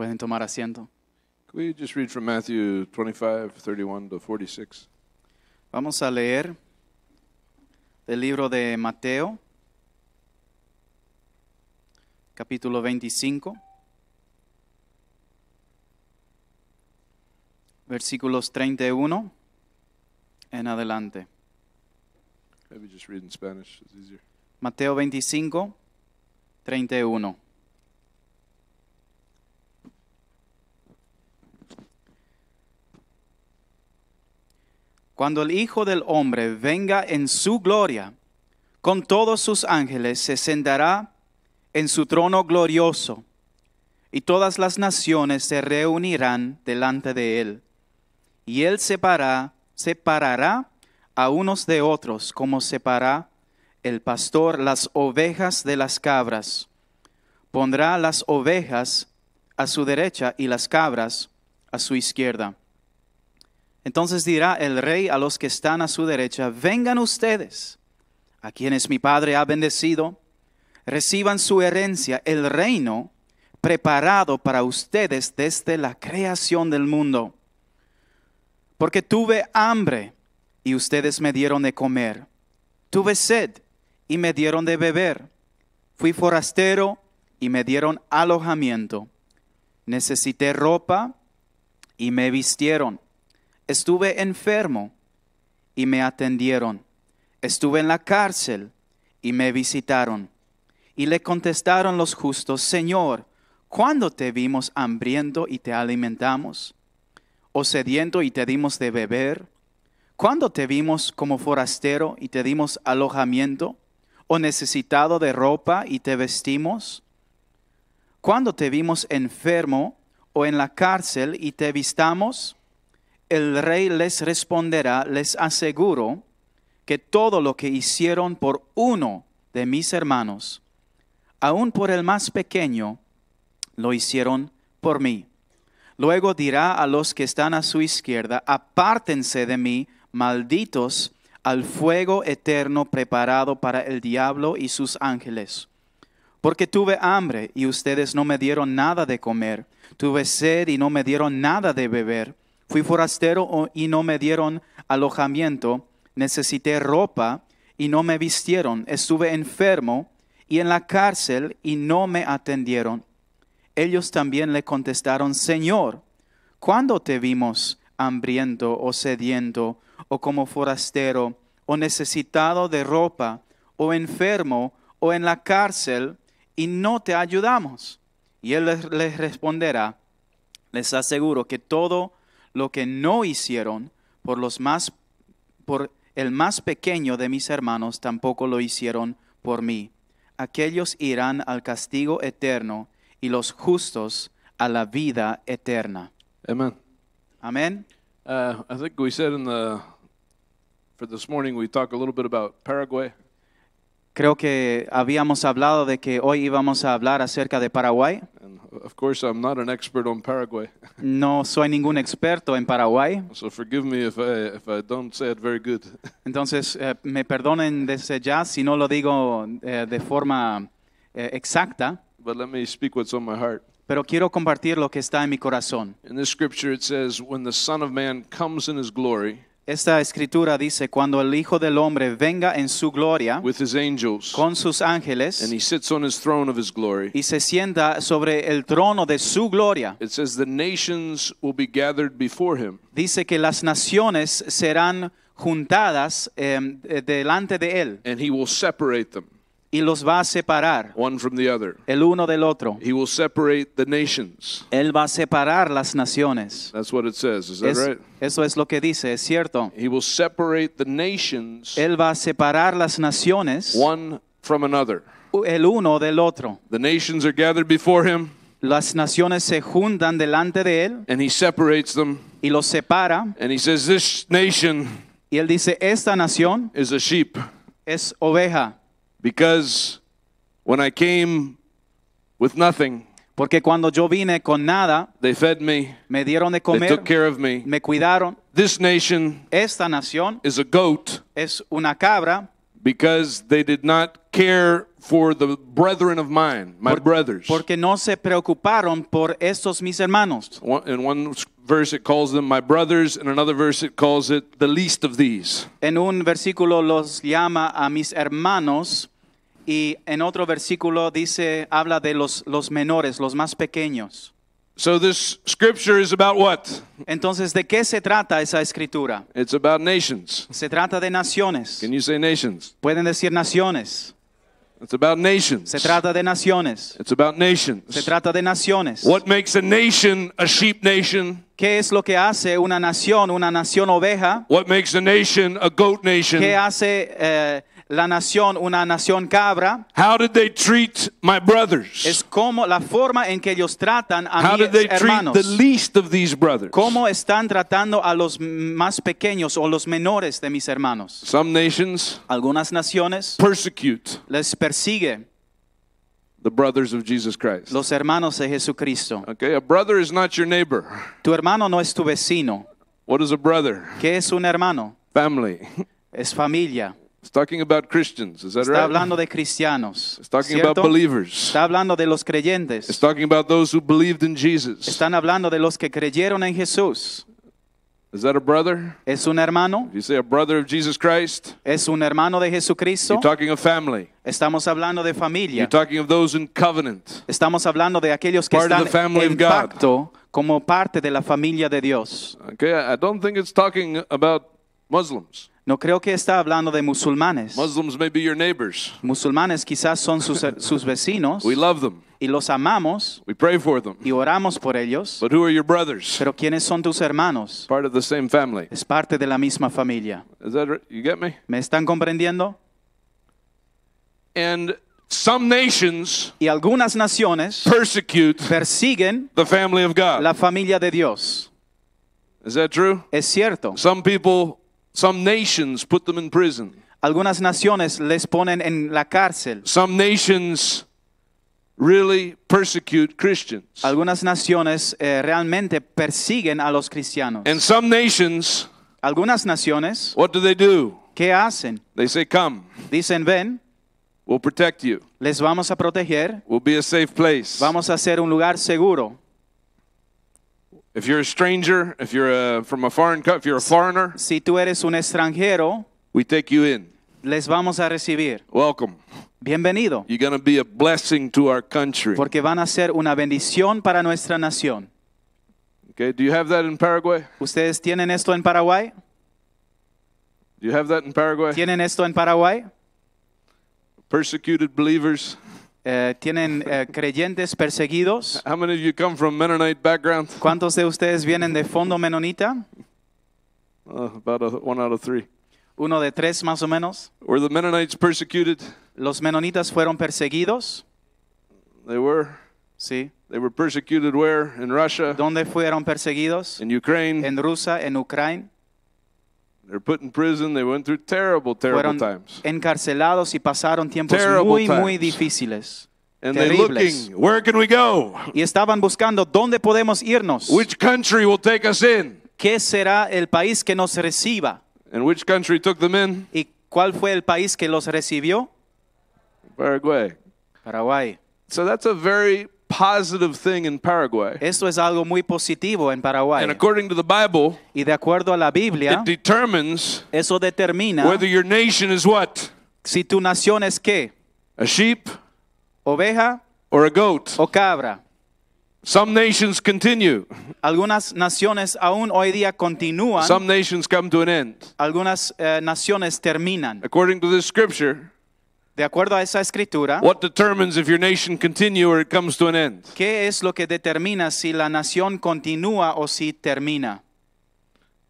Pueden tomar asiento. we just read from Matthew 25, 46? Vamos a leer del libro de Mateo, capítulo 25, versículos 31 en adelante. just Mateo 25, 31. cuando el Hijo del Hombre venga en su gloria, con todos sus ángeles se sentará en su trono glorioso, y todas las naciones se reunirán delante de él, y él separará, separará a unos de otros, como separa el pastor las ovejas de las cabras. Pondrá las ovejas a su derecha y las cabras a su izquierda. Entonces dirá el rey a los que están a su derecha, vengan ustedes, a quienes mi Padre ha bendecido, reciban su herencia, el reino preparado para ustedes desde la creación del mundo. Porque tuve hambre y ustedes me dieron de comer. Tuve sed y me dieron de beber. Fui forastero y me dieron alojamiento. Necesité ropa y me vistieron Estuve enfermo y me atendieron. Estuve en la cárcel y me visitaron. Y le contestaron los justos, Señor, ¿cuándo te vimos hambriento y te alimentamos? ¿O sediento y te dimos de beber? ¿Cuándo te vimos como forastero y te dimos alojamiento? ¿O necesitado de ropa y te vestimos? ¿Cuándo te vimos enfermo o en la cárcel y te vistamos? el rey les responderá, les aseguro que todo lo que hicieron por uno de mis hermanos, aun por el más pequeño, lo hicieron por mí. Luego dirá a los que están a su izquierda, apártense de mí, malditos, al fuego eterno preparado para el diablo y sus ángeles. Porque tuve hambre y ustedes no me dieron nada de comer, tuve sed y no me dieron nada de beber Fui forastero oh, y no me dieron alojamiento. Necesité ropa y no me vistieron. Estuve enfermo y en la cárcel y no me atendieron. Ellos también le contestaron, Señor, ¿cuándo te vimos hambriento o sediento o como forastero o necesitado de ropa o enfermo o en la cárcel y no te ayudamos? Y él les responderá, les aseguro que todo lo que no hicieron por los más por el más pequeño de mis hermanos tampoco lo hicieron por mí. Aquellos irán al castigo eterno y los justos a la vida eterna. Amen. Amen. Uh, I think we said in the for this morning we talk a little bit about Paraguay. Creo que habíamos hablado de que hoy íbamos a hablar acerca de Paraguay. No soy ningún experto en Paraguay. Entonces, me perdonen desde ya si no lo digo eh, de forma eh, exacta. Pero quiero compartir lo que está en mi corazón. In scripture it says, when the Son of Man comes in his glory. Esta escritura dice cuando el Hijo del hombre venga en su gloria con sus ángeles y se sienta sobre el trono de su gloria. Dice que las naciones serán juntadas em, eh, delante de él. y Él y los va a separar one from the other. el uno del otro. He will separate the nations. Él va a separar las naciones. That's what it says. Is that es, right? Eso es lo que dice, es cierto. He will separate the nations. Él va a separar las naciones. One from another. El uno del otro. The nations are gathered before him. Las naciones se juntan delante de él. And he separates them. Y los separa. And he says, this nation. Y él dice, esta nación. Is a sheep. Es oveja. Because when I came with nothing, Porque cuando yo vine con nada, they fed me, me dieron de comer, they took care of me. me cuidaron. This nation Esta nación is a goat es una cabra because they did not care for the brethren of mine, my Por, brothers. Porque no se preocuparon por estos mis hermanos. One, in one verse it calls them my brothers, and another verse it calls it the least of these. En un versículo los llama a mis hermanos y en otro versículo dice habla de los los menores, los más pequeños. So this scripture is about what? Entonces, ¿de qué se trata esa escritura? It's about nations. Se trata de naciones. Can you say nations? Pueden decir naciones. It's about nations. Se trata de naciones. It's about nations. Se trata de naciones. What makes a nation a sheep nation? ¿Qué es lo que hace una nación una nación oveja? What makes a nation a goat nation? ¿Qué hace eh, la nación una nación cabra. How did they treat my brothers? Es como la forma en que ellos tratan a How mis did they hermanos. Treat the least of these brothers? Cómo están tratando a los más pequeños o los menores de mis hermanos. Some nations algunas naciones persecute les persigue the brothers of Jesus Christ. Los hermanos de Jesucristo. Okay, a brother is not your neighbor. Tu hermano no es tu vecino. What is a brother? ¿Qué es un hermano? Family. Es familia. It's talking about Christians, is that Está right? hablando de cristianos. It's talking ¿cierto? about believers. Está hablando de los creyentes. It's talking about those who believed in Jesus. Están hablando de los que creyeron en Jesús. Is that a brother? Es un hermano. If you say a brother of Jesus Christ. Es un hermano de Jesucristo. You're talking of family. Estamos hablando de familia. You're talking of those in covenant. Estamos hablando de aquellos que Part están en pacto como parte de la familia de Dios. Okay, I don't think it's talking about Muslims. No creo que está hablando de musulmanes. Muslims may be your neighbors. Musulmanes quizás son sus, sus vecinos. We love them. Y los amamos. We pray for them. Y oramos por ellos. But who are your brothers? Pero quiénes son tus hermanos? Part of the same family. Es parte de la misma familia. Is that right? you get me? ¿Me están comprendiendo? And some nations y algunas naciones persecute persiguen the family of God. La familia de Dios. Is that true? Es cierto. Some people some nations put them in prison. Algunas naciones les ponen en la cárcel. Some nations really persecute Christians. Algunas naciones eh, realmente persiguen a los cristianos. And some nations Algunas naciones what do they do? ¿Qué hacen? They say come. Dicen ven. We'll protect you. Les vamos a proteger. We'll be a safe place. Vamos a ser un lugar seguro. If you're a stranger, if you're a, from a foreign country, if you're a foreigner, si tú eres un extranjero, we take you in. Les vamos a recibir. Welcome. Bienvenido. You're going to be a blessing to our country. Porque van a ser una bendición para nuestra nación. Okay, do you have that in Paraguay? ¿Ustedes tienen esto en Paraguay? Do you have that in Paraguay? ¿Tienen esto en Paraguay? Persecuted believers. Eh, tienen eh, creyentes perseguidos. ¿Cuántos de ustedes vienen de fondo menonita? Uh, Uno de tres más o menos. Los menonitas fueron perseguidos. Sí. ¿Dónde fueron perseguidos? En Rusia, en Ucrania. They're put in prison. They went through terrible, terrible Fueron times. encarcelados y pasaron tiempos terrible muy, times. muy difíciles. And they are looking, where can we go? Y estaban buscando dónde podemos irnos. Which country will take us in? ¿Qué será el país que nos reciba? And which country took them in? ¿Y cuál fue el país que los recibió? Paraguay. Paraguay. So that's a very positive thing in Paraguay. Esto es algo muy positivo en Paraguay. And according to the Bible, y de acuerdo a la Biblia, it determines eso determina whether your nation is what? Si tu nación es qué? A sheep, oveja, or a goat. O cabra. Some nations continue. Algunas naciones aún hoy día continúan. Some nations come to an end. Algunas uh, naciones terminan. According to the scripture, De acuerdo a esa escritura, what determines if your nation continue or it comes to an end? ¿qué es lo que determina si la nación continúa o si termina?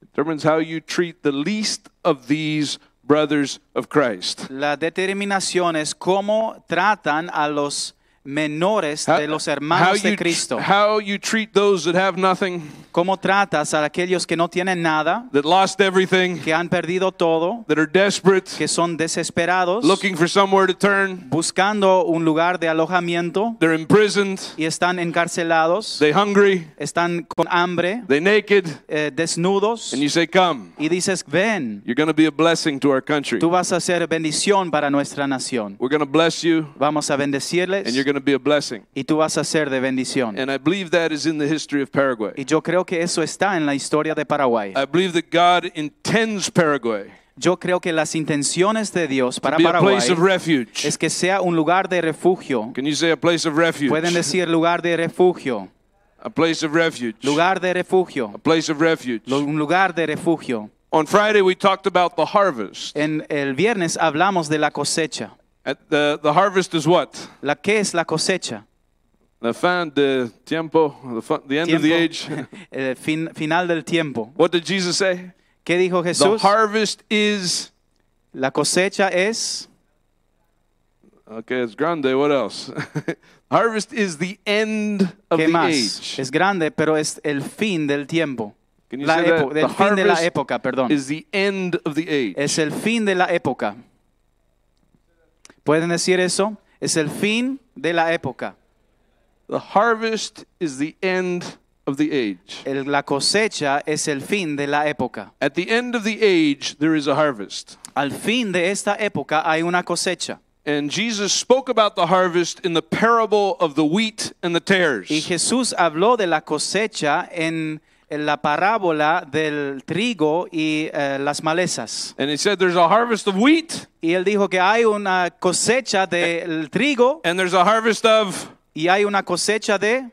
Determines how you treat the least of these brothers of Christ. La determinación es cómo tratan a los menores de los hermanos de Cristo. How you treat those that have nothing. Cómo tratas a aquellos que no tienen nada. That lost everything. Que han perdido todo. That are desperate. Que son desesperados. Looking for somewhere to turn. Buscando un lugar de alojamiento. They're imprisoned. Y están encarcelados. They hungry. Están con hambre. They naked. Eh, desnudos. And you say come. Y dices ven. You're going to be a blessing to our country. Tú vas a ser bendición para nuestra nación. We're going to bless you. Vamos a bendecirles. And you're going to be a blessing. Y tú vas a ser de bendición. And I believe that is in the history of Paraguay. Y yo creo que eso está en la historia de Paraguay. I believe that God intends Paraguay. Yo creo que las intenciones de Dios para Paraguay es que sea un lugar de refugio. Can you say a place of refuge? Pueden decir lugar de refugio. A place of refuge. Lugar de refugio. A place of refuge. Un lugar de refugio. On Friday we talked about the harvest. En el viernes hablamos de la cosecha. The, the harvest is what? La que es la cosecha? The fin de tiempo, the, fin, the end tiempo, of the age. el eh, fin, final del tiempo. What did Jesus say? ¿Qué dijo Jesús? The harvest is La cosecha es Okay, it's grande. What else? harvest is the end of ¿Qué the más? age. Es grande, pero es el fin del tiempo. La época, el fin de la época, perdón. Is the end of the age. Es el fin de la época. ¿Pueden decir eso? Es el fin de la época. The harvest is the end of the age. El, la cosecha es el fin de la época. At the end of the age there is a harvest. Al fin de esta época hay una cosecha. And Jesus spoke about the harvest in the parable of the wheat and the tares. Y Jesús habló de la cosecha en la parábola del trigo y eh, las malezas. Y él dijo que hay una cosecha del trigo. y hay una cosecha de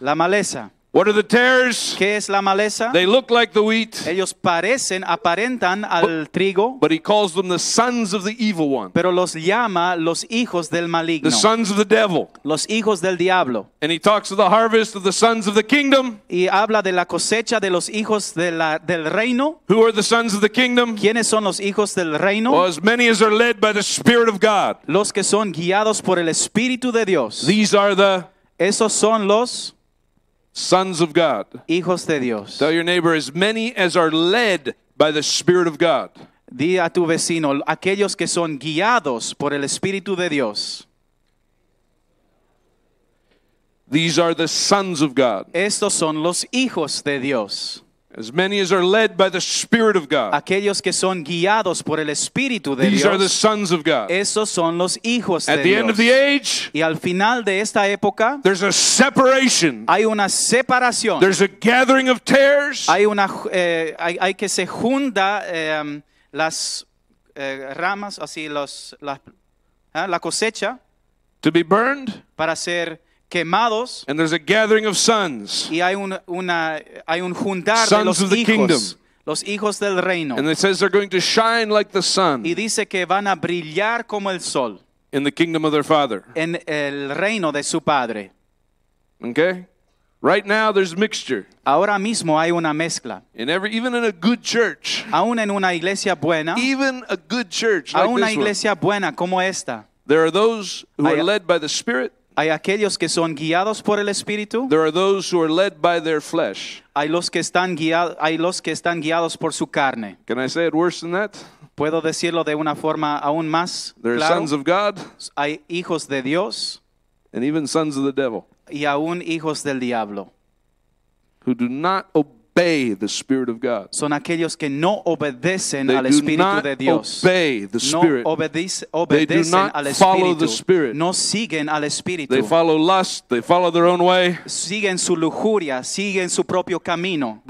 La maleza. What are the tares? ¿Qué es la maleza? They look like the wheat. Ellos parecen, aparentan al but, trigo. But he calls them the sons of the evil one. Pero los llama los hijos del maligno. The sons of the devil. Los hijos del diablo. And he talks of the harvest of the sons of the kingdom. Y habla de la cosecha de los hijos de la, del reino. Who are the sons of the kingdom? ¿Quiénes son los hijos del reino? Well, as many as are led by the spirit of God. Los que son guiados por el espíritu de Dios. These are the Esos son los Sons of God. Hijos de Dios. Tell your neighbor, as many as are led by the Spirit of God. Di a tu vecino, aquellos que son guiados por el Espíritu de Dios. These are the sons of God. Estos son los hijos de Dios. As many as are led by the Spirit of God. Aquellos que son guiados por el Espíritu de These Dios. Are the sons of God. Esos son los hijos At de the Dios. End of the age, y al final de esta época, there's a separation. Hay una separación. There's a gathering of tares. Hay una eh, hay, hay, que se junta eh, las eh, ramas, así los la, ah, la cosecha. To be burned. Para ser quemados. And there's a gathering of sons. Y hay un, una, hay un juntar sons de los of the Kingdom. Los hijos del reino. And it says they're going to shine like the sun. Y dice que van a brillar como el sol. In the kingdom of their father. En el reino de su padre. Okay? Right now there's mixture. Ahora mismo hay una mezcla. In every, even in a good church. Aún en una iglesia buena. Even a good church. Aún like una iglesia one, buena como esta. There are those who hay, are led by the Spirit. Hay aquellos que son guiados por el espíritu. There are those who are led by their flesh. Hay los que están guiados, hay los que están guiados por su carne. Can I say it worse than that? Puedo decirlo de una forma aún más There claro. are sons of God. Hay hijos de Dios. And even sons of the devil. Y aún hijos del diablo. Who do not obey Son aquellos que no obedecen al Espíritu de Dios. No obedecen al Espíritu. No siguen al Espíritu. Siguen su lujuria. Siguen su propio camino.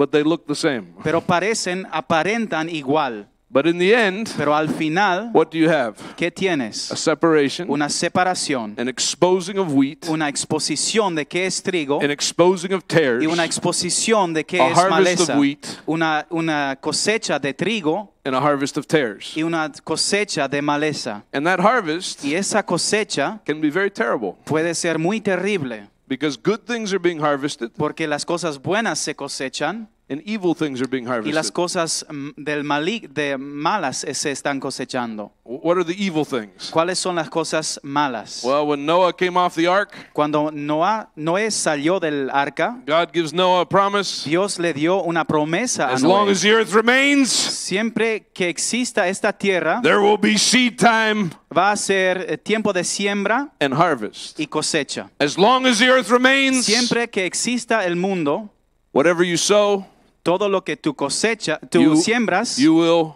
Pero parecen, aparentan igual. But in the end, pero al final, what do you have? ¿Qué tienes? A separation, una separación, an exposing of wheat, una exposición de qué es trigo, an exposing of tares, y una exposición de qué a harvest of wheat, una una cosecha de trigo, and a harvest of tares, y una cosecha de maleza. And that harvest, y esa cosecha, can be very terrible. Puede ser muy terrible. Because good things are being harvested. Porque las cosas buenas se cosechan. And evil things are being harvested. Y las cosas mm, del malig de malas eh, se están cosechando. What are the evil things? ¿Cuáles son las cosas malas? Well, when Noah came off the ark, cuando Noah, Noé salió del arca, God gives Noah a promise. Dios le dio una promesa as a Noé. long as the earth remains, siempre que exista esta tierra, there will be seed time. Va a ser eh, tiempo de siembra and harvest. y cosecha. As long as the earth remains, siempre que exista el mundo, whatever you sow todo lo que tú cosecha, tú you, siembras, you will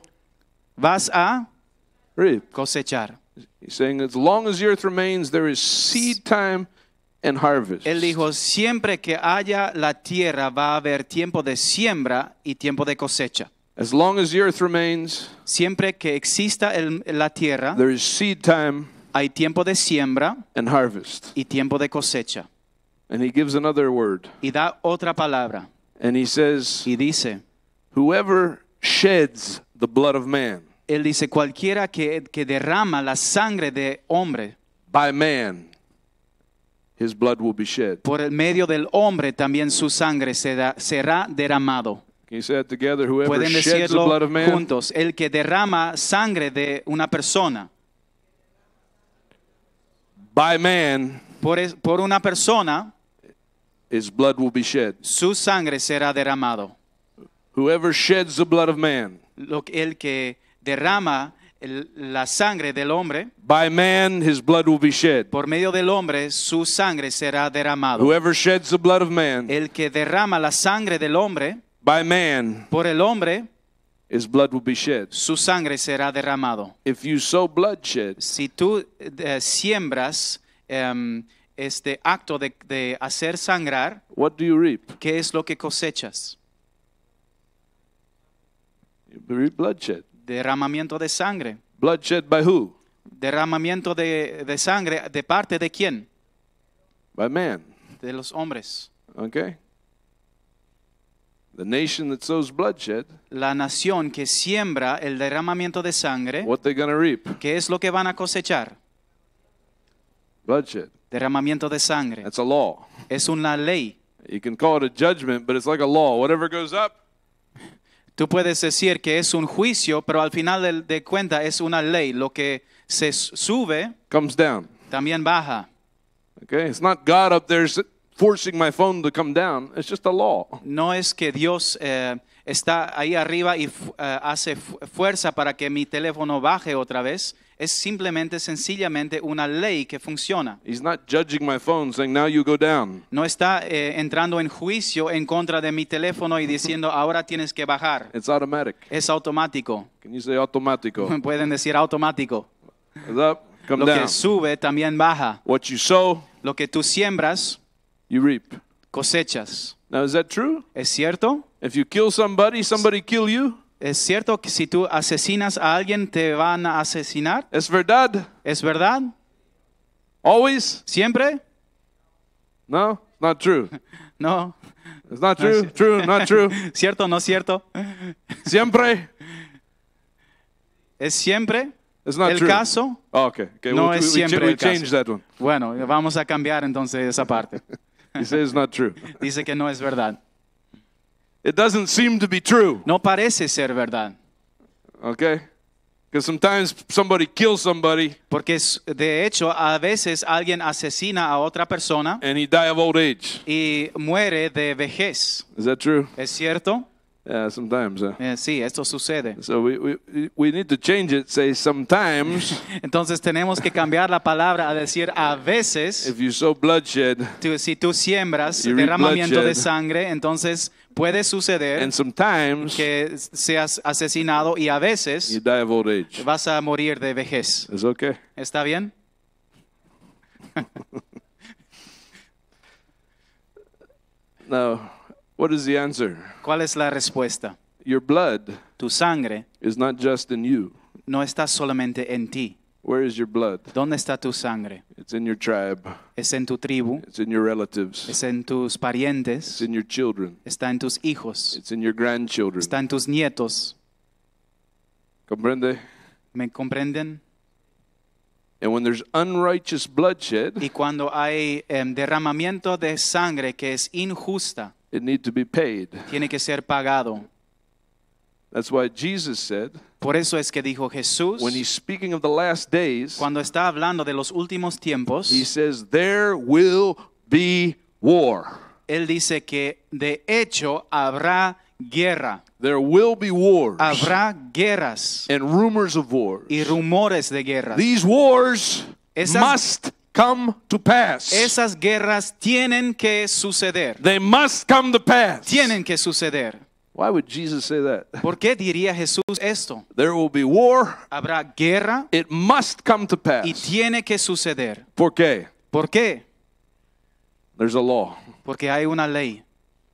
vas a reap. cosechar. He's saying, as long as the earth remains, there is seed time and harvest. Él dijo, siempre que haya la tierra va a haber tiempo de siembra y tiempo de cosecha. As long as the earth remains, siempre que exista el, la tierra, there is seed time hay tiempo de siembra and harvest. y tiempo de cosecha. And he gives another word. Y da otra palabra. And he says, y dice, whoever sheds the blood of man, él dice, cualquiera que, que derrama la sangre de hombre, by man, his blood will be shed. por el medio del hombre también su sangre será, derramado. together? Whoever Pueden sheds decirlo the blood of man, juntos, el que derrama sangre de una persona, by man, por, por una persona, his blood will be shed. Su sangre será derramado. Whoever sheds the blood of man, Lo que, el que derrama el, la sangre del hombre, by man his blood will be shed. por medio del hombre su sangre será derramado. Whoever sheds the blood of man, el que derrama la sangre del hombre, by man por el hombre, his blood will be shed. su sangre será derramado. If you sow bloodshed, Si tú eh, siembras este acto de, de hacer sangrar, ¿qué es lo que cosechas? Derramamiento de sangre. by who? Derramamiento de, de sangre de parte de quién? By De los hombres. Okay. The nation that sows la nación que siembra el derramamiento de sangre, what gonna reap. ¿qué es lo que van a cosechar? Derramamiento de sangre. That's a law. Es una ley. You can call it a judgment, but it's like a law. Whatever goes up, Tú puedes decir que es un juicio, pero al final de, de cuenta es una ley. Lo que se sube comes down. también baja. Okay, it's not God up forcing my phone to come down. It's just a law. No es que Dios eh, está ahí arriba y eh, hace fuerza para que mi teléfono baje otra vez. Es simplemente, sencillamente una ley que funciona. No está eh, entrando en juicio en contra de mi teléfono y diciendo ahora tienes que bajar. Es automático. Pueden decir automático. Lo que sube también baja. Lo que tú siembras, Cosechas. ¿Es cierto? If you kill somebody, somebody kill you. ¿Es cierto que si tú asesinas a alguien te van a asesinar? ¿Es verdad? ¿Es verdad? Always? ¿Siempre? No, not true. no. It's not true, no, true, not true. ¿Cierto no cierto? ¿Siempre? ¿Es siempre? It's el caso oh, okay. Okay. no es siempre caso. That one. Bueno, vamos a cambiar entonces esa parte. Dice que no es verdad doesn't seem No parece ser verdad. Okay? Porque de hecho a veces alguien asesina a otra persona. Y muere de vejez. ¿Es cierto? Eh, sí, esto sucede. Entonces tenemos que cambiar la palabra a decir a veces. si tú siembras derramamiento de sangre, entonces Puede suceder que seas asesinado y a veces vas a morir de vejez. ¿Está bien? ¿Cuál es la respuesta? Your blood tu sangre no está solamente en ti. Where is your blood? ¿Dónde está tu sangre? It's in your tribe. Es en tu tribu. It's in your relatives. Es en tus parientes. It's in your children. Está en tus hijos. It's in your grandchildren. Está en tus nietos. ¿Comprende? ¿Me comprenden? And when there's unrighteous bloodshed, y cuando hay um, derramamiento de sangre que es injusta, it need to be paid. Tiene que ser pagado. That's why Jesus said, Por eso es que dijo Jesús, cuando está hablando de los últimos tiempos, there will be Él dice que de hecho habrá guerra. There will be wars. Habrá guerras. And rumors Y rumores de guerras. These wars Esas must come to pass. Esas guerras tienen que suceder. They must come to pass. Tienen que suceder. Why would Jesus say that? ¿Por qué diría Jesús esto? There will be war. Habrá guerra. It must come to pass. Y tiene que suceder. ¿Por qué? ¿Por qué? There's a law. Porque hay una ley.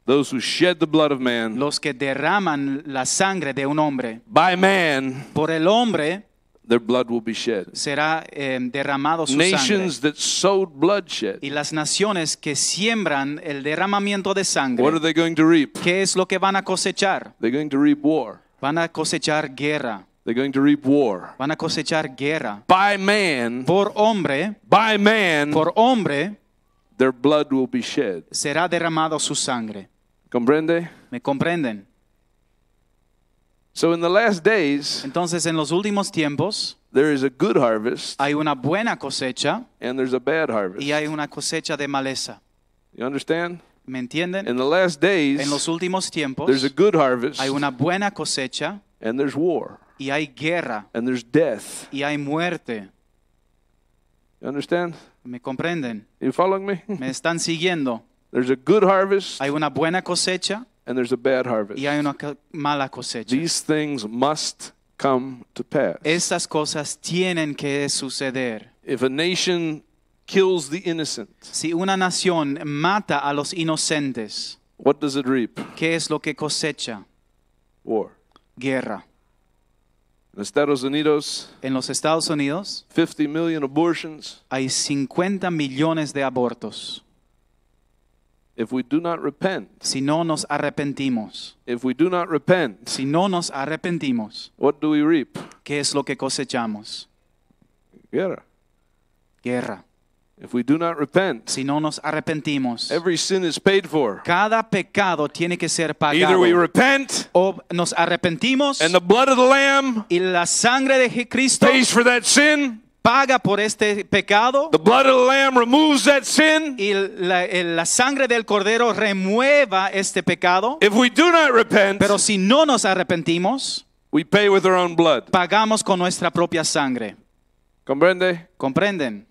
Those who shed the blood of man, los que derraman la sangre de un hombre, by man, por el hombre, their blood will be shed. Será eh, derramado su Nations sangre. That sowed bloodshed, y las naciones que siembran el derramamiento de sangre. What are they going to reap? ¿Qué es lo que van a cosechar? They're going to reap war. Van a cosechar guerra. They're going to reap war. Van a cosechar guerra. By man, por hombre, by man, por hombre, their blood will be shed. Será derramado su sangre. ¿Comprende? ¿Me comprenden? So in the last days, entonces en los últimos tiempos, there is a good harvest, hay una buena cosecha, and there's a bad harvest. Y hay una cosecha de maleza. You understand? ¿Me entienden? In the last days, en los últimos tiempos, there's a good harvest, hay una buena cosecha, and there's war, y hay guerra, and there's death, y hay muerte. You understand? ¿Me comprenden? You following me? ¿Me están siguiendo? There's a good harvest, hay una buena cosecha, and there's a bad harvest. Y hay una mala cosecha. These things must come to pass. Estas cosas tienen que suceder. If a nation kills the innocent, si una nación mata a los inocentes, what does it reap? ¿Qué es lo que cosecha? War. Guerra. En Estados Unidos, en los Estados Unidos 50 million abortions. hay 50 millones de abortos. If we do not repent, si no nos arrepentimos, if we do not repent, si no nos arrepentimos, what do we reap? ¿Qué es lo que cosechamos? Guerra. Guerra. If we do not repent, si no nos arrepentimos, every sin is paid for. Cada pecado tiene que ser pagado. Either we repent, o nos arrepentimos, and the blood of the lamb, y la sangre de Cristo, pays for that sin, paga por este pecado. Y la, sangre del cordero remueva este pecado. pero si no nos arrepentimos, Pagamos con nuestra propia sangre. ¿Comprende? Comprenden.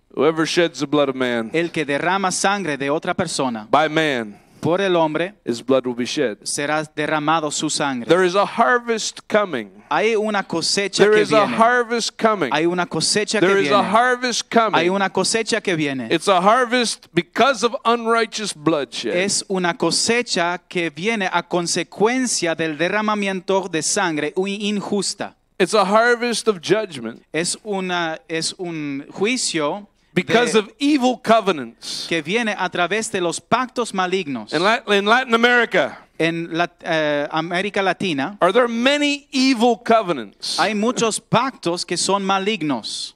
el que derrama sangre de otra persona. By man por el hombre, his blood will be shed. será derramado su sangre. There is a harvest coming. Hay una cosecha There que is viene. a harvest coming. Hay una cosecha There que is viene. a harvest coming. Hay una cosecha que viene. It's a harvest because of unrighteous bloodshed. Es una cosecha que viene a consecuencia del derramamiento de sangre injusta. It's a harvest of judgment. Es una es un juicio Because de, of evil covenants. Que viene a través de los pactos malignos. In, Latin, in Latin America. En la, uh, eh, América Latina. Are there many evil covenants? Hay muchos pactos que son malignos.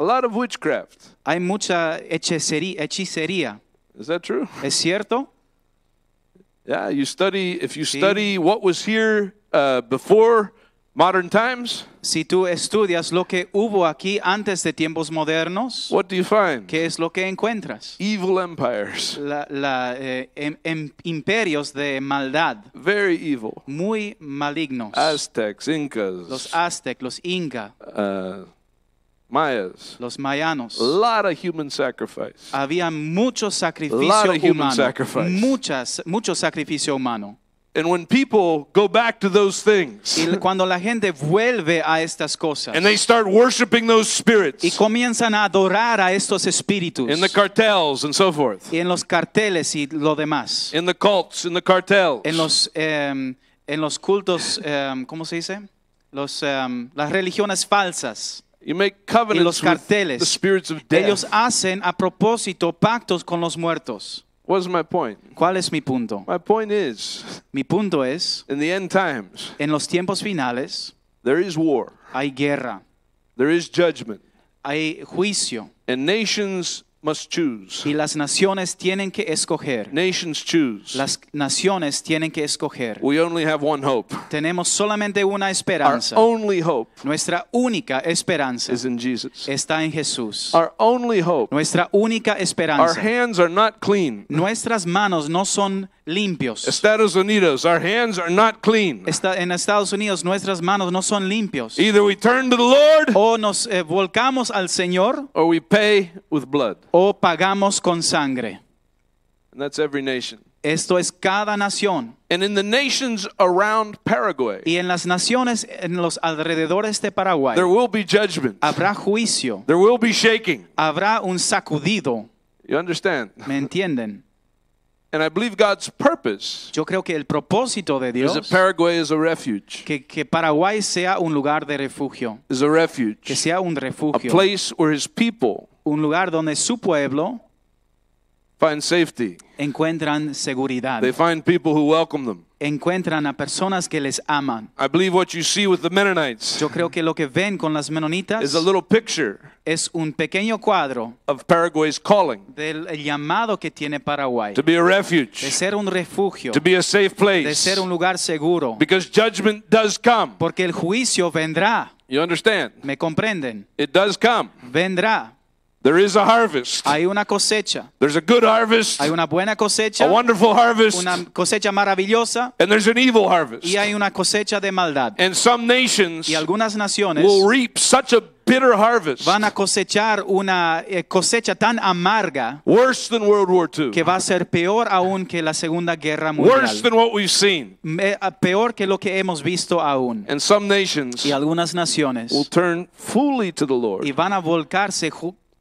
A lot of witchcraft. Hay mucha hechicería. hechicería. Is that true? ¿Es cierto? Yeah, you study if you sí. study what was here uh, before modern times, si tú estudias lo que hubo aquí antes de tiempos modernos, what do you find? ¿qué es lo que encuentras? Evil empires. La, la, eh, em, em, imperios de maldad. Very evil. Muy malignos. Aztecs, incas. Los aztecs, los inca. Uh, Mayas. Los mayanos. A lot of human sacrifice. Había mucho sacrificio a lot of human humano. Sacrifice. Muchas, mucho sacrificio humano. And when people go back to those things, y cuando la gente vuelve a estas cosas, and they start worshiping those spirits, y comienzan a adorar a estos espíritus, in the cartels and so forth, y en los carteles y lo demás, in the cults, in the cartels, en los um, en los cultos, um, ¿cómo se dice? Los um, las religiones falsas. You make covenants y los carteles, with the spirits of death. ellos hacen a propósito pactos con los muertos. What's my point? ¿Cuál es mi punto? My point is, mi punto es, in the end times, en los tiempos finales, there is war. Hay guerra. There is judgment. Hay juicio. And nations choose. Y las naciones tienen que escoger. Nations choose. Las naciones tienen que escoger. We only one hope. Tenemos solamente una esperanza. only Nuestra única esperanza está en Jesús. only Nuestra única esperanza. Nuestras manos no son limpios. Estados Unidos, Está, en Estados Unidos nuestras manos no son limpios. Either we turn to the o nos eh, volcamos al Señor, or we pay with blood o pagamos con sangre. Esto es cada nación. y en las naciones en los alrededores de Paraguay habrá juicio. Habrá un sacudido. ¿Me entienden? y Yo creo que el propósito de Dios es Que, Paraguay sea un lugar de refugio. Que sea un refugio. A place where his people un lugar donde su pueblo find safety. encuentran seguridad. They find people who welcome them. Encuentran a personas que les aman. I believe what you see with the Mennonites. Yo creo que lo que ven con las menonitas is a little picture es un pequeño cuadro of Paraguay's calling del llamado que tiene Paraguay to be a refuge, de ser un refugio, to be a safe place, de ser un lugar seguro, because judgment does come. Porque el juicio vendrá. You understand? Me comprenden? It does come. Vendrá. There is a harvest. Hay una cosecha. There's a good harvest. Hay una buena cosecha. A wonderful harvest. Una cosecha maravillosa. And there's an evil harvest. Y hay una cosecha de maldad. And some nations y algunas naciones will reap such a bitter harvest. Van a cosechar una eh, cosecha tan amarga. Worse than World War II. Que va a ser peor aún que la Segunda Guerra Mundial. Worse than what we've seen. Mm, eh, peor que lo que hemos visto aún. And some nations y algunas naciones will turn fully to the Lord. Y van a volcarse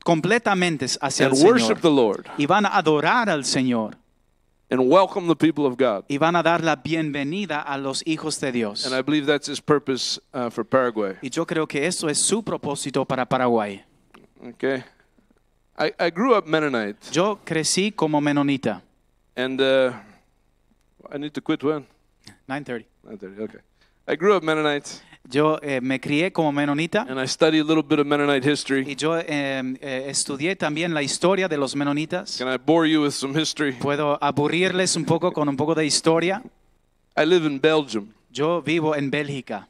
completamente hacia el Señor. worship the Lord Y van a adorar al Señor. and welcome the people of God. Y van a dar la bienvenida a los hijos de Dios. And I believe that's his purpose uh, for Paraguay. Y yo creo que eso es su propósito para Paraguay. Okay. I, I grew up Mennonite, Yo crecí como menonita. and uh, I need to quit when? 930. 9:30. Okay. I grew up Mennonite, yo eh, me crié como menonita. And I studied a little bit of Mennonite history. Y yo eh, eh, estudié también la historia de los menonitas. Can I bore you with some history? Puedo aburrirles un poco con un poco de historia. I live in Belgium. Yo vivo en Bélgica.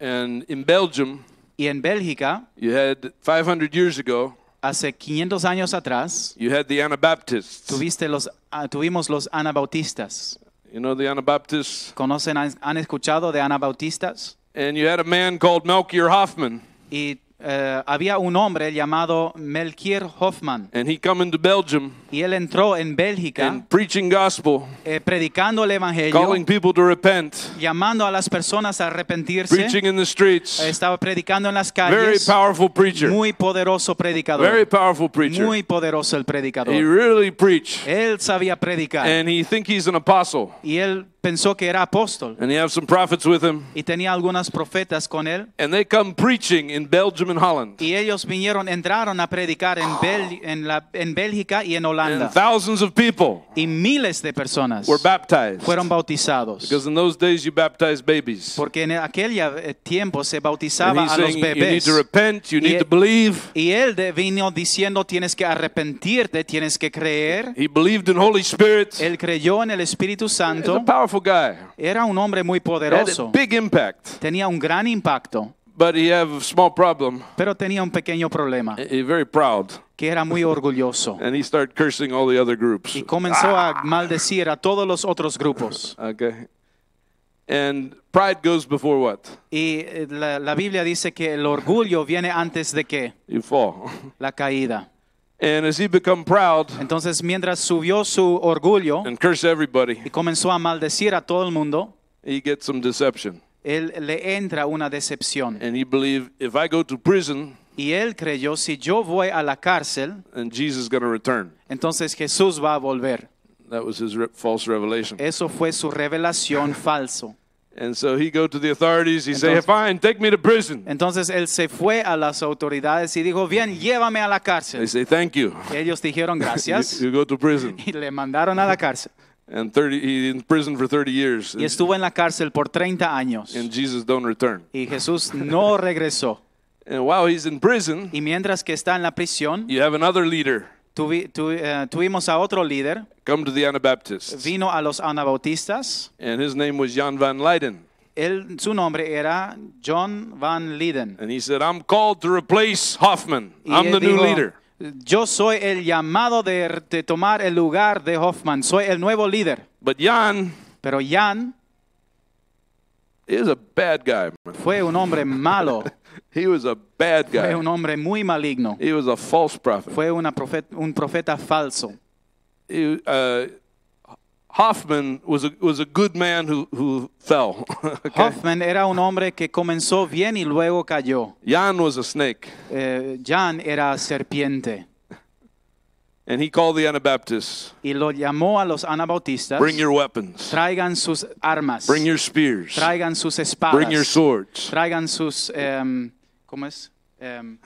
And in Belgium, y en Bélgica, you had 500 years ago, hace 500 años atrás, you had the Anabaptists. Tuviste los, uh, tuvimos los anabautistas. You know the Anabaptists? ¿Conocen, han escuchado de Anabautistas? And you had a man called Melchior Hoffman. Y Eh, había un hombre llamado Melchior Hoffman. Y él entró en Bélgica. Eh, predicando el evangelio. Llamando a las personas a arrepentirse. Eh, estaba predicando en las calles. Muy poderoso predicador. Muy poderoso el predicador. Él sabía predicar. Y él pensó que era apóstol. Y tenía algunas profetas con él. Y ellos vinieron, entraron a predicar en, ah. en, la, en Bélgica y en Holanda. y miles de personas fueron bautizados. Porque en aquel eh, tiempo se bautizaba a los bebés. y, él vino diciendo tienes que arrepentirte, tienes que creer. Él creyó en el Espíritu Santo. Era un hombre muy poderoso. Tenía un gran impacto. Pero tenía un pequeño problema. Que era muy orgulloso. Y comenzó a maldecir a todos los otros grupos. Y eh, la, Biblia dice que el orgullo viene antes de que La caída. And as he become proud, entonces mientras subió su orgullo and curse everybody, y comenzó a maldecir a todo el mundo, he gets some deception. Él le entra una decepción. And he believed, if I go to prison, y él creyó si yo voy a la cárcel, and Jesus is going to return. Entonces Jesús va a volver. That was his re false revelation. Eso fue su revelación falso. And so he go to the authorities. He entonces, say, "Fine, take me to prison." Entonces él se fue a las autoridades y dijo, "Bien, llévame a la cárcel." They say, "Thank you." Y ellos dijeron, "Gracias." you, you go to prison. Y le mandaron a la cárcel. And 30, he in prison for 30 years. Y estuvo en la cárcel por 30 años. And Jesus don't return. Y Jesús no regresó. and while he's in prison, y mientras que está en la prisión, you have another leader. Tuvi, tu, uh, eh, tuvimos a otro líder. Come to the Anabaptists. Vino a los anabautistas. And his name was Jan van Leiden. Él, su nombre era John van Leiden. And he said, I'm called to replace Hoffman. I'm the dijo, new leader. Yo soy el llamado de, de, tomar el lugar de Hoffman. Soy el nuevo líder. But Jan, Pero Jan is a bad guy. Fue un hombre malo. He was a bad guy. Fue un hombre muy maligno. He was a false prophet. Fue una profeta, un profeta falso. He, uh, Hoffman was a, was a good man who, who fell. okay. Hoffman era un hombre que comenzó bien y luego cayó. Jan was a snake. Uh, Jan era serpiente. And he called the Anabaptists. Y lo llamó a los anabautistas. Bring your weapons. Traigan sus armas. Bring your spears. Traigan sus espadas. Bring your swords. Traigan sus um, ¿cómo es? Um,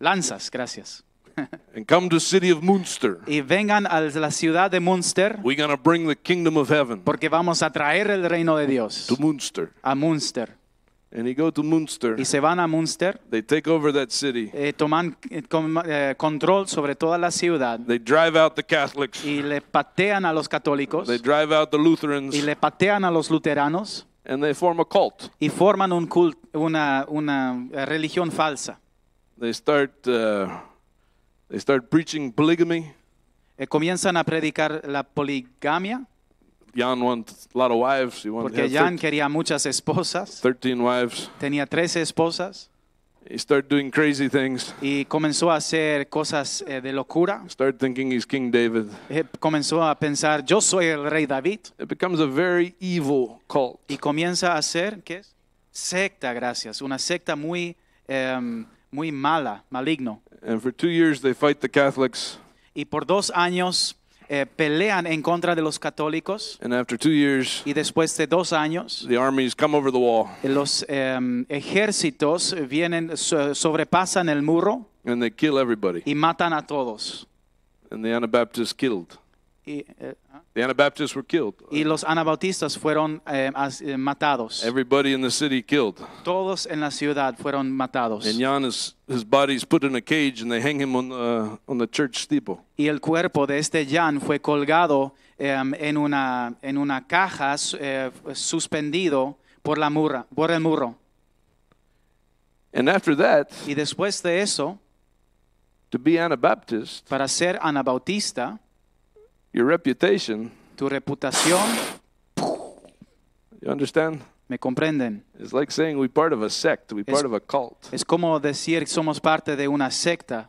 lanzas, gracias. and come to the city of Munster. Y vengan a la ciudad de Munster. We're going to bring the kingdom of heaven. Porque vamos a traer el reino de Dios. To Munster. A Munster. And he go to Munster. Y se van a Munster. They take over that city. Eh, toman eh, eh control sobre toda la ciudad. They drive out the Catholics. Y le patean a los católicos. They drive out the Lutherans. Y le patean a los luteranos. And they form a cult. Y forman un cult, una, una eh, religión falsa. They start, uh, they start preaching polygamy. Eh, comienzan a predicar la poligamia. Jan wanted a lot of wives. He wanted Porque Jan quería muchas esposas. 13 wives. Tenía 13 esposas. He started doing crazy things. Y comenzó a hacer cosas eh, de locura. Start thinking he's King David. Eh, comenzó a pensar, yo soy el rey David. It becomes a very evil cult. Y comienza a hacer ¿qué es? Secta, gracias. Una secta muy, eh, muy mala, maligno. And for two years they fight the Catholics. Y por dos años Eh, pelean en contra de los católicos. And after two years, y después de dos años, the armies come over the wall. los um, ejércitos vienen, so, sobrepasan el muro And they kill everybody. y matan a todos. And the Anabaptists killed. Y, eh, the Anabaptists were killed. y los anabautistas fueron eh, as, eh, matados. Everybody in the city killed. Todos en la ciudad fueron matados. And Jan is, his body's put in a cage and they hang him on the, on the church steeple. Y el cuerpo de este Jan fue colgado um, en una en una caja uh, suspendido por la murra, por el muro. And after that, y después de eso, to be Anabaptist, para ser anabautista, your reputation. Tu reputación. You understand? ¿Me comprenden? It's like saying we are part of a sect, we es, part of a cult. Es como decir somos parte de una secta.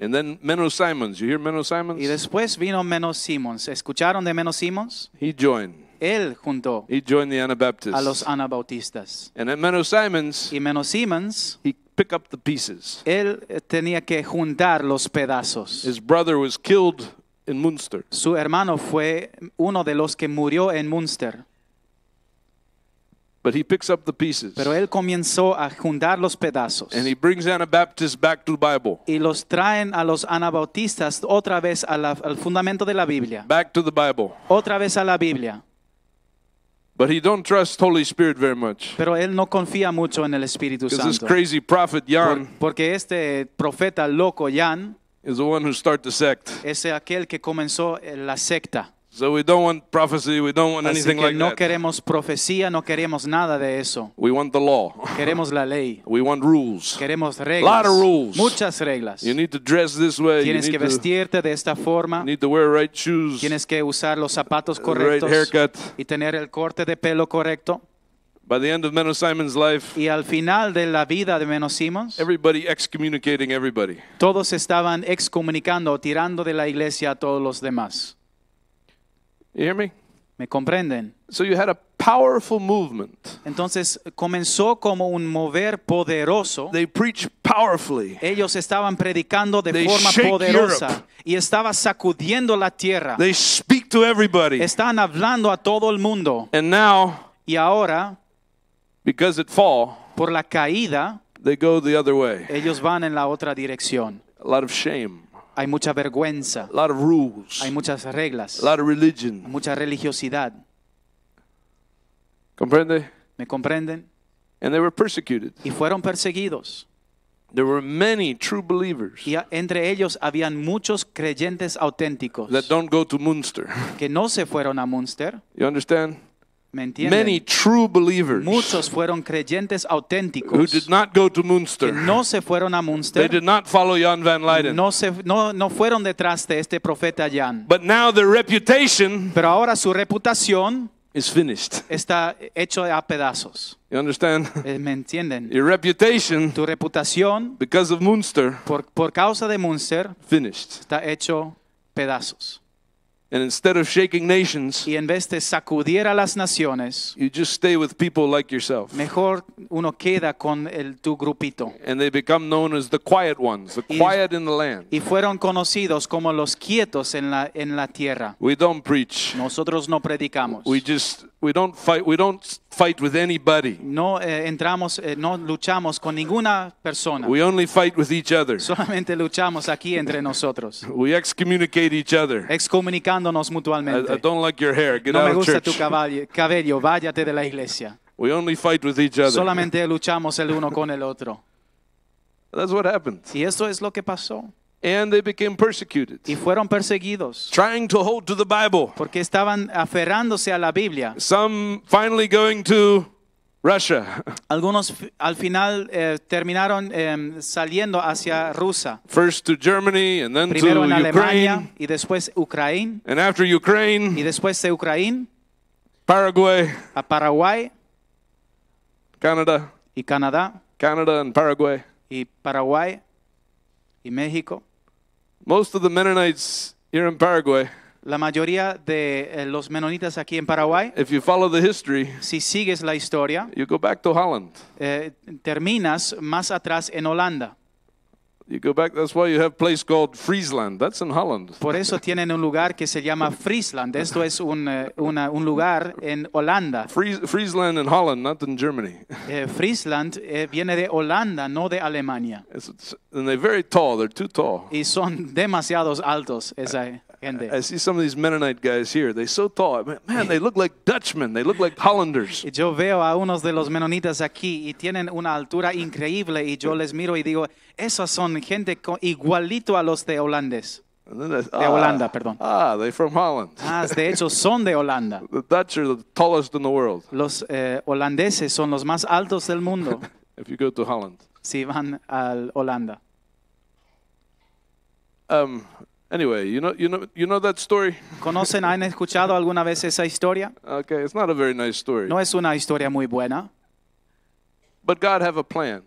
And then Menno Simons, you hear Menno Simons? Y después vino Menno Simons. ¿Escucharon de Menno Simons? He joined. Él juntó he joined the Anabaptists. a los anabautistas. And at Menno Simons, y Menno Simons, he pick up the pieces. Él tenía que juntar los pedazos. His brother was killed Su hermano fue uno de los que murió en Munster. Pero él comenzó a juntar los pedazos. Y los traen a los anabautistas otra vez al fundamento de la Biblia. Otra vez a la Biblia. Pero él no confía mucho en el Espíritu Santo. porque este profeta loco Jan is the one who start the sect. Es aquel que comenzó eh, la secta. So we don't want prophecy, we don't want Así anything que like no queremos profecía, no queremos nada de eso. We want the law. Queremos la ley. We want rules. Queremos reglas. A lot of rules. Muchas reglas. You need to dress this way. Tienes you que vestirte de esta forma. Need to wear right shoes. Tienes que usar los zapatos correctos. Right haircut. Y tener el corte de pelo correcto y al final de la vida de Menosimons, everybody excommunicating everybody. Todos estaban excomunicando, tirando de la iglesia a todos los demás. me? comprenden? So Entonces comenzó como un mover poderoso. They preach powerfully. Ellos estaban predicando de forma poderosa y estaba sacudiendo la tierra. They speak to everybody. Están hablando a todo el mundo. And now, y ahora Because por la caída, go the way. Ellos van en la otra dirección. Hay mucha vergüenza. Hay muchas reglas. A religion. Mucha religiosidad. ¿Comprende? ¿Me comprenden? Y fueron perseguidos. y entre ellos habían muchos creyentes auténticos go to que no se fueron a Munster. You understand? Many Muchos fueron creyentes auténticos que no se fueron a Munster. No, se, no, no fueron detrás de este profeta Jan. reputation Pero ahora su reputación está hecho a pedazos. Eh, ¿Me entienden? reputation tu reputación por, causa de Munster finished. está hecho pedazos. And instead of shaking nations, y en vez de sacudir a las naciones, you just stay with people like yourself. Mejor uno queda con el tu grupito. And they become known as the quiet ones, the y, quiet in the land. Y fueron conocidos como los quietos en la en la tierra. We don't preach. Nosotros no predicamos. We just we don't fight we don't fight with anybody. No eh, entramos eh, no luchamos con ninguna persona. We only fight with each other. Solamente luchamos aquí entre nosotros. we excommunicate each other. Excomunicando atacándonos mutualmente. I, I don't like your hair. Get no out me gusta of tu cabello, váyate de la iglesia. We only fight with each other. Solamente luchamos el uno con el otro. That's what happened. Y eso es lo que pasó. And they became persecuted. Y fueron perseguidos. Trying to hold to the Bible. Porque estaban aferrándose a la Biblia. Some finally going to Russia. Algunos al final end, eh, terminaron eh, saliendo hacia Rusia. First to Germany and then Primero to Alemania Ukraine. y después Ukraine. And after Ukraine, y después de Ucrania, Paraguay, a Paraguay, Canada, y Canadá, Canada and Paraguay, y Paraguay y México. Most of the Mennonites here in Paraguay. La mayoría de eh, los menonitas aquí en Paraguay, if you follow the history, si sigues la historia, you go back to Holland. Eh, terminas más atrás en Holanda. You go back, that's why you have a place called Friesland. That's in Holland. Por eso tienen un lugar que se llama Friesland. Esto es un, eh, una, un lugar en Holanda. Fries, Friesland in Holland, not in Germany. Eh, Friesland eh, viene de Holanda, no de Alemania. It's, it's, and they're very tall. They're too tall. Y son demasiados altos esa gente. I, I see some of these Mennonite guys here. They're so tall. Man, they look like Dutchmen. They look like Hollanders. Yo veo a unos de los menonitas aquí y tienen una altura increíble y yo les miro y digo, esos son gente igualito a los de holandés. De ah, Holanda, perdón. Ah, they're from Holland. Ah, de hecho son de Holanda. the Dutch are the tallest in the world. Los eh, holandeses son los más altos del mundo. If you go to Holland. Si van a Holanda. Um, Anyway, you know, you know, you know that story. ¿Conocen, han escuchado alguna vez esa historia? Okay, it's not a very nice story. No es una historia muy buena.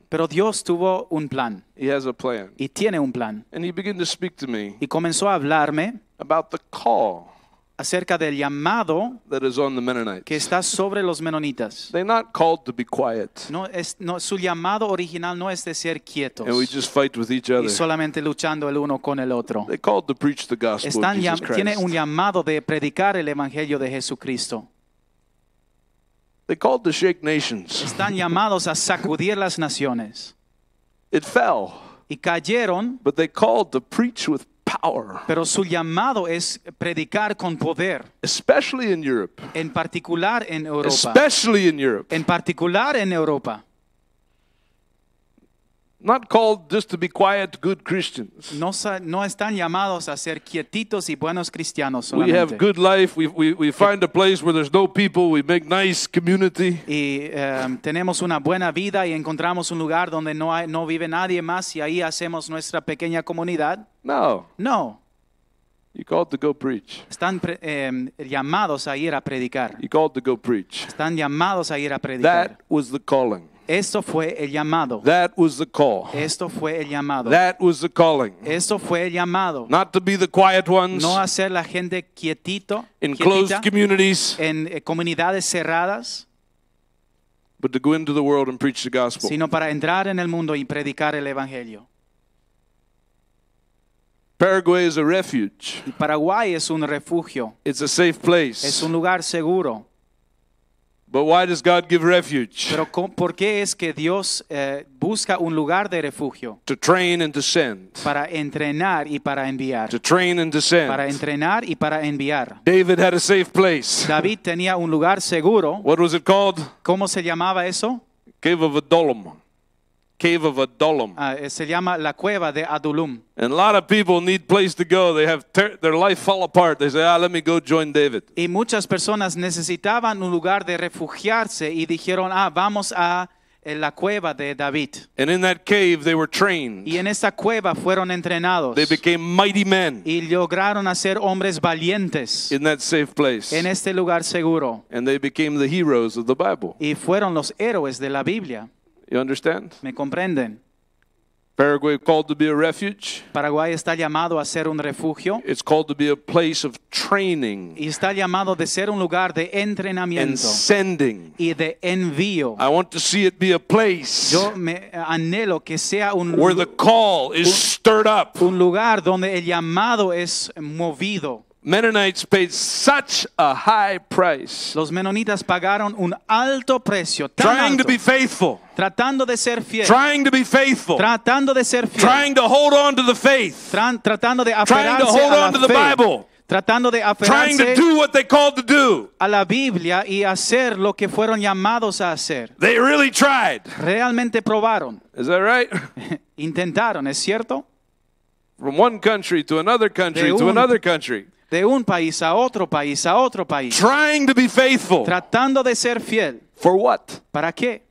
Pero Dios tuvo un plan. Y tiene un plan. Y comenzó a hablarme acerca del llamado que está sobre los menonitas. No es su llamado original no es de ser quietos. Y solamente luchando el uno con el otro. Están, Tiene un llamado de predicar el evangelio de Jesucristo. They called to shake nations. Están llamados a sacudir las naciones. It fell. Y cayeron. But they called to preach with power. Pero su llamado es predicar con poder. Especially in Europe. En particular en Europa. Especially in Europe. En particular en Europa. Not called just to be quiet good Christians. No, no están llamados a ser quietitos y buenos cristianos solamente. We have good life. We, we, we eh, find a place where there's no people. We make nice community. Y um, tenemos una buena vida y encontramos un lugar donde no hay, no vive nadie más y ahí hacemos nuestra pequeña comunidad. No. No. You called to go preach. Están eh, llamados a ir a predicar. You called to go preach. Están llamados a ir a predicar. That was the calling. Esto fue el llamado. That was the call. Esto fue el llamado. That was the calling. fue el llamado. Not to be the quiet ones. No hacer la gente quietito. In closed communities. En eh, comunidades cerradas. But to go into the world and preach the gospel. Sino para entrar en el mundo y predicar el evangelio. Paraguay is a refuge. Paraguay es un refugio. It's a safe place. Es un lugar seguro. But why does God give refuge? Pero con, ¿por qué es que Dios eh, busca un lugar de refugio? To train and to send. Para entrenar y para enviar. To train and to send. Para entrenar y para enviar. David had a safe place. David tenía un lugar seguro. What was it called? ¿Cómo se llamaba eso? Cave of Adullam. cave of ah, eh, se llama la cueva de Adulum lot Y muchas personas necesitaban un lugar de refugiarse y dijeron, "Ah, vamos a eh, la cueva de David. Y en esa cueva fueron entrenados. Y lograron hacer hombres valientes. En este lugar seguro. Y fueron los héroes de la Biblia. You understand? ¿Me comprenden? Paraguay called to be a refuge. Paraguay está llamado a ser un refugio. It's called to be a place of training. Y está llamado de ser un lugar de entrenamiento. And sending. Y de envío. I want to see it be a place. Yo me anhelo que sea un where the call is un, stirred up. Un lugar donde el llamado es movido. Mennonites paid such a high price. Los menonitas pagaron un alto precio, tan trying alto, to be faithful, tratando de ser fiel, trying to be faithful, tratando de ser fiel, trying to hold on to the faith, Tran tratando de aferrarse a la fe. trying to hold on to the Bible. tratando de aferrarse a la Biblia y hacer lo que fueron llamados a hacer. They really tried. Realmente probaron. Is that right? Intentaron, ¿es cierto? From one country to another country to another country. de un país a otro país a otro país. Trying to be faithful. Tratando de ser fiel. For what? ¿Para qué?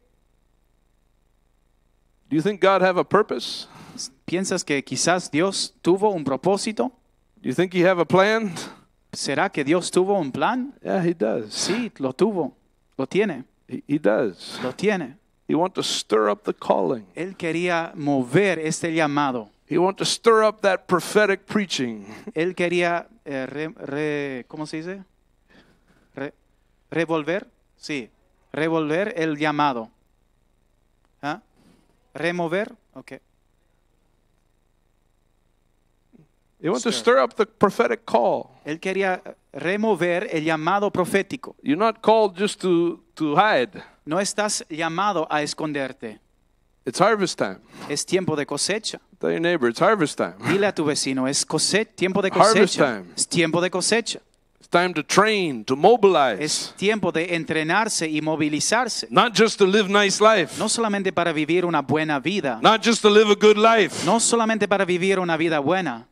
Do you think God have a purpose? ¿Piensas que quizás Dios tuvo un propósito? Do you think he have a plan? ¿Será que Dios tuvo un plan? Yeah, he does. Sí, lo tuvo. Lo tiene. He, he does. Lo tiene. He want to stir up the calling. Él quería mover este llamado. He wanted to stir up that prophetic preaching. Él quería, eh, re, re, ¿cómo se dice? Re, revolver, sí, revolver el llamado. ¿Ah? Remover, ok. He wanted to stir up the prophetic call. Él quería eh, remover el llamado profético. You're not called just to, to hide. No estás llamado a esconderte. Es tiempo de cosecha. Dile a tu vecino, es cosecha, tiempo de cosecha. Es tiempo de cosecha. Es tiempo de entrenarse y movilizarse. No solamente para vivir una buena vida. No solamente para vivir una vida buena.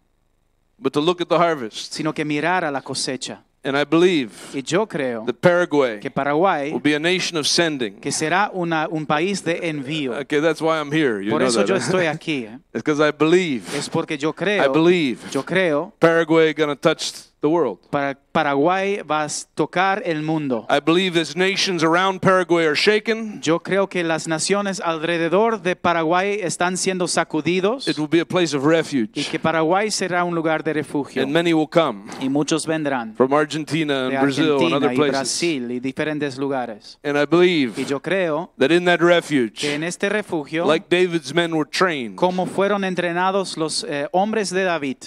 Sino que mirar a la cosecha. And I believe y yo creo that Paraguay que Paraguay will be a nation of sending. que será una, un país de envío. Okay, that's why I'm here. You Por know eso that, yo estoy aquí. Eh? It's because I believe. Es porque yo creo. I believe. Yo creo. Paraguay gonna touch the world. Para Paraguay vas tocar el mundo. I believe as nations around Paraguay are shaken. Yo creo que las naciones alrededor de Paraguay están siendo sacudidos. It will be a place of refuge. Y que Paraguay será un lugar de refugio. And many will come. Y muchos vendrán. From Argentina and Brazil and other places. Y Brasil y diferentes lugares. And I believe. Y yo creo. That in that refuge. Que en este refugio. Like David's men were trained. Como fueron entrenados los eh, hombres de David.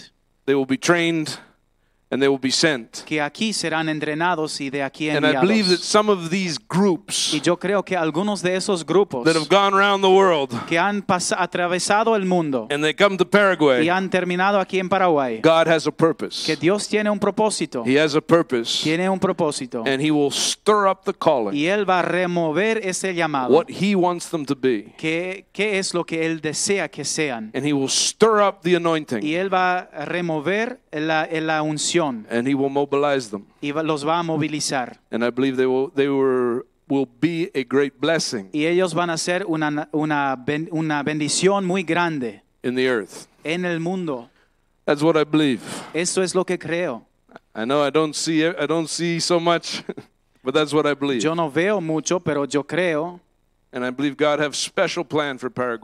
They will be trained. Que aquí serán entrenados y de aquí enviados. these y yo creo que algunos de esos grupos world que han atravesado el mundo y han terminado aquí en Paraguay. Que Dios tiene un propósito. Tiene un propósito. Y él va a remover ese llamado. What he wants them to be. Que qué es lo que él desea que sean. Y él va a remover la, la unción. Y los va a movilizar. Y ellos van a ser una, bendición muy grande. En el mundo. Eso es lo que creo. I know I don't see I don't see so much, but that's what I believe. Yo no veo mucho, pero yo creo.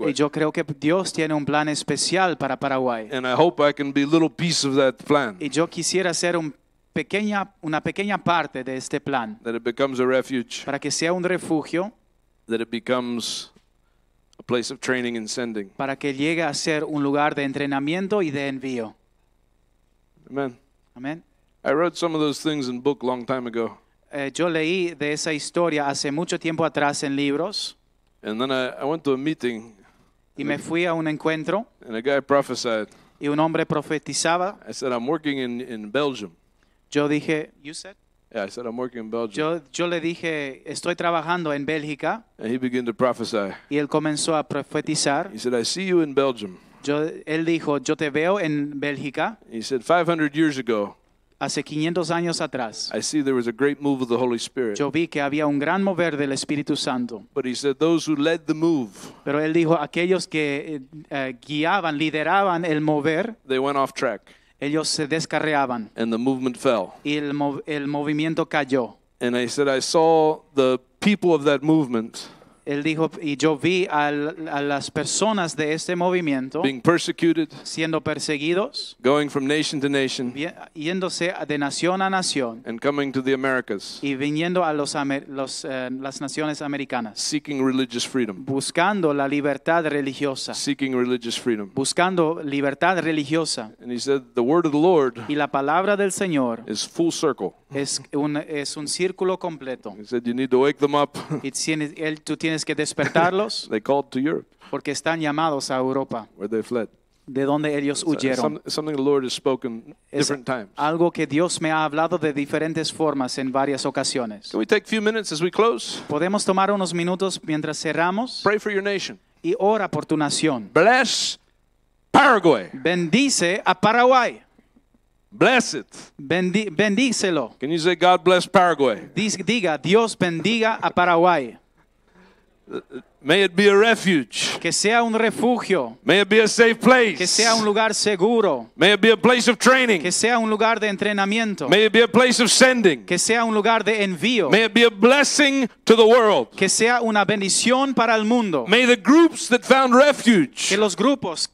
Y yo creo que Dios tiene un plan especial para Paraguay. Y yo quisiera ser pequeña, una pequeña parte de este plan. Para que sea un refugio. Para que llegue a ser un lugar de entrenamiento y de envío. Amen. Amen. yo leí de esa historia hace mucho tiempo atrás en libros. And then I, I went to a meeting. Y me fui a un encuentro. And a guy prophesied. Y un hombre profetizaba. I said, I'm working in, in Belgium. Yo dije, you said? Yeah, I said, I'm working in Belgium. Yo, yo le dije, estoy trabajando en Bélgica. And he began to prophesy. Y él comenzó a profetizar. He said, I see you in Belgium. Yo, él dijo, yo te veo en Bélgica. He said, 500 years ago hace 500 años atrás. I see there was a great move of the Holy Spirit. Yo vi que había un gran mover del Espíritu Santo. But he said those who led the move. Pero él dijo aquellos que eh, eh guiaban, lideraban el mover. They went off track. Ellos se descarreaban. And the movement fell. Y el, mov el movimiento cayó. And I said I saw the people of that movement. Él dijo, y yo vi a las personas de este movimiento siendo perseguidos, yéndose de nación a nación, y viniendo a los, eh, las naciones americanas, buscando la libertad religiosa, buscando libertad religiosa. y la palabra del Señor is full circle. Es, un, es un círculo completo. él, tú tienes que despertarlos. Porque están llamados a Europa. De donde ellos uh, huyeron. Something the Lord has spoken different times. Algo que Dios me ha hablado de diferentes formas en varias ocasiones. Podemos tomar unos minutos mientras cerramos. Pray for your nation. Y ora por tu nación. Bless Paraguay. Bendice a Paraguay. Bless it. Can you say God bless Paraguay? Diga Dios bendiga a Paraguay. Que sea un refugio. Que sea un lugar seguro. Que sea un lugar de entrenamiento. Que sea un lugar de envío. world. Que sea una bendición para el mundo. Que los grupos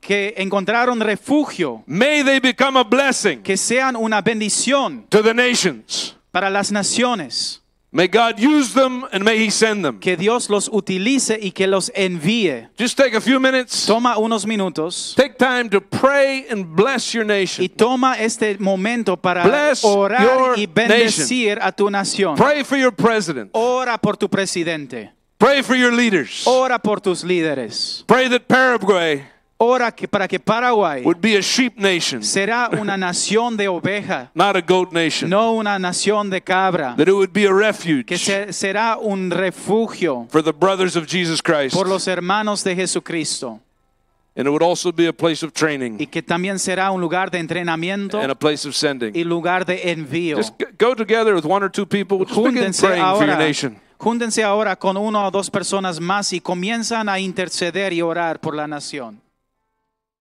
que encontraron refugio. become blessing. Que sean una bendición. the nations. Para las naciones. May God use them and may he send them. Que Dios los utilice y que los envíe. Just take a few minutes. Toma unos minutos. Take time to pray and bless your nation. Y toma este momento para bless orar y bendecir nation. a tu nación. Pray for your president. Ora por tu presidente. Pray for your leaders. Ora por tus líderes. Pray that Paraguay ora que para que Paraguay será una nación de oveja, no una nación de cabra, que será un refugio brothers Jesus por los hermanos de Jesucristo. Y que también será un lugar de entrenamiento. Y lugar de envío. Just ahora, ahora con uno o dos personas más y comienzan a interceder y orar por la nación.